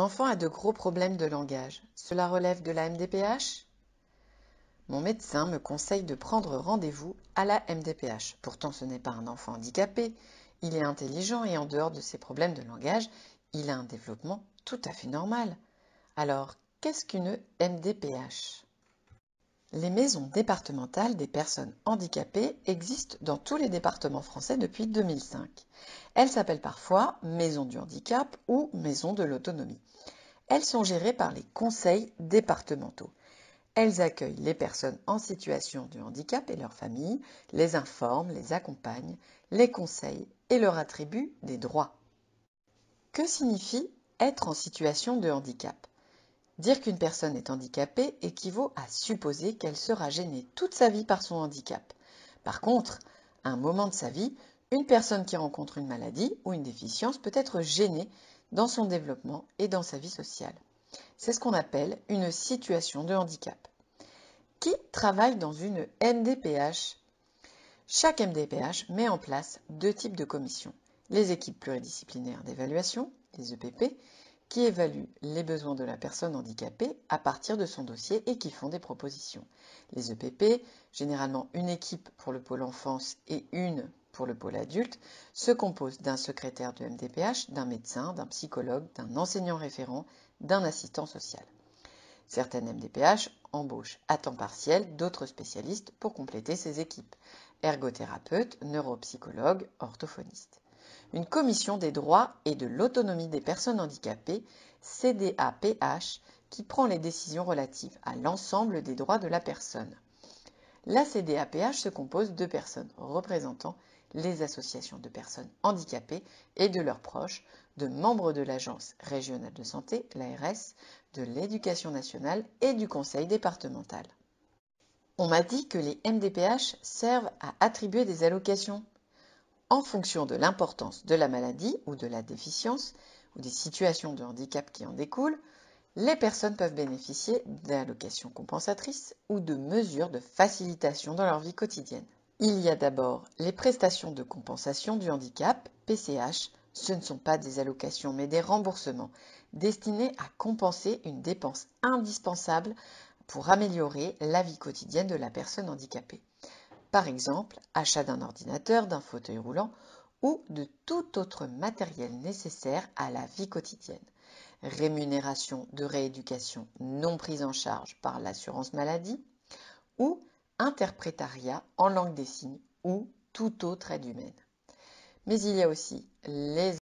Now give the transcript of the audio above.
enfant a de gros problèmes de langage. Cela relève de la MDPH Mon médecin me conseille de prendre rendez-vous à la MDPH. Pourtant, ce n'est pas un enfant handicapé. Il est intelligent et en dehors de ses problèmes de langage, il a un développement tout à fait normal. Alors, qu'est-ce qu'une MDPH les maisons départementales des personnes handicapées existent dans tous les départements français depuis 2005. Elles s'appellent parfois maisons du handicap ou maisons de l'autonomie. Elles sont gérées par les conseils départementaux. Elles accueillent les personnes en situation de handicap et leurs familles, les informent, les accompagnent, les conseillent et leur attribuent des droits. Que signifie être en situation de handicap Dire qu'une personne est handicapée équivaut à supposer qu'elle sera gênée toute sa vie par son handicap. Par contre, à un moment de sa vie, une personne qui rencontre une maladie ou une déficience peut être gênée dans son développement et dans sa vie sociale. C'est ce qu'on appelle une situation de handicap. Qui travaille dans une MDPH Chaque MDPH met en place deux types de commissions, les équipes pluridisciplinaires d'évaluation, les EPP, qui évaluent les besoins de la personne handicapée à partir de son dossier et qui font des propositions. Les EPP, généralement une équipe pour le pôle enfance et une pour le pôle adulte, se composent d'un secrétaire du MDPH, d'un médecin, d'un psychologue, d'un enseignant référent, d'un assistant social. Certaines MDPH embauchent à temps partiel d'autres spécialistes pour compléter ces équipes ergothérapeutes, neuropsychologues, orthophonistes une commission des droits et de l'autonomie des personnes handicapées, CDAPH, qui prend les décisions relatives à l'ensemble des droits de la personne. La CDAPH se compose de personnes représentant les associations de personnes handicapées et de leurs proches, de membres de l'Agence régionale de santé, l'ARS, de l'Éducation nationale et du Conseil départemental. On m'a dit que les MDPH servent à attribuer des allocations en fonction de l'importance de la maladie ou de la déficience ou des situations de handicap qui en découlent, les personnes peuvent bénéficier d'allocations compensatrices ou de mesures de facilitation dans leur vie quotidienne. Il y a d'abord les prestations de compensation du handicap, PCH. Ce ne sont pas des allocations mais des remboursements destinés à compenser une dépense indispensable pour améliorer la vie quotidienne de la personne handicapée par exemple achat d'un ordinateur, d'un fauteuil roulant ou de tout autre matériel nécessaire à la vie quotidienne. Rémunération de rééducation non prise en charge par l'assurance maladie ou interprétariat en langue des signes ou toute autre aide humaine. Mais il y a aussi les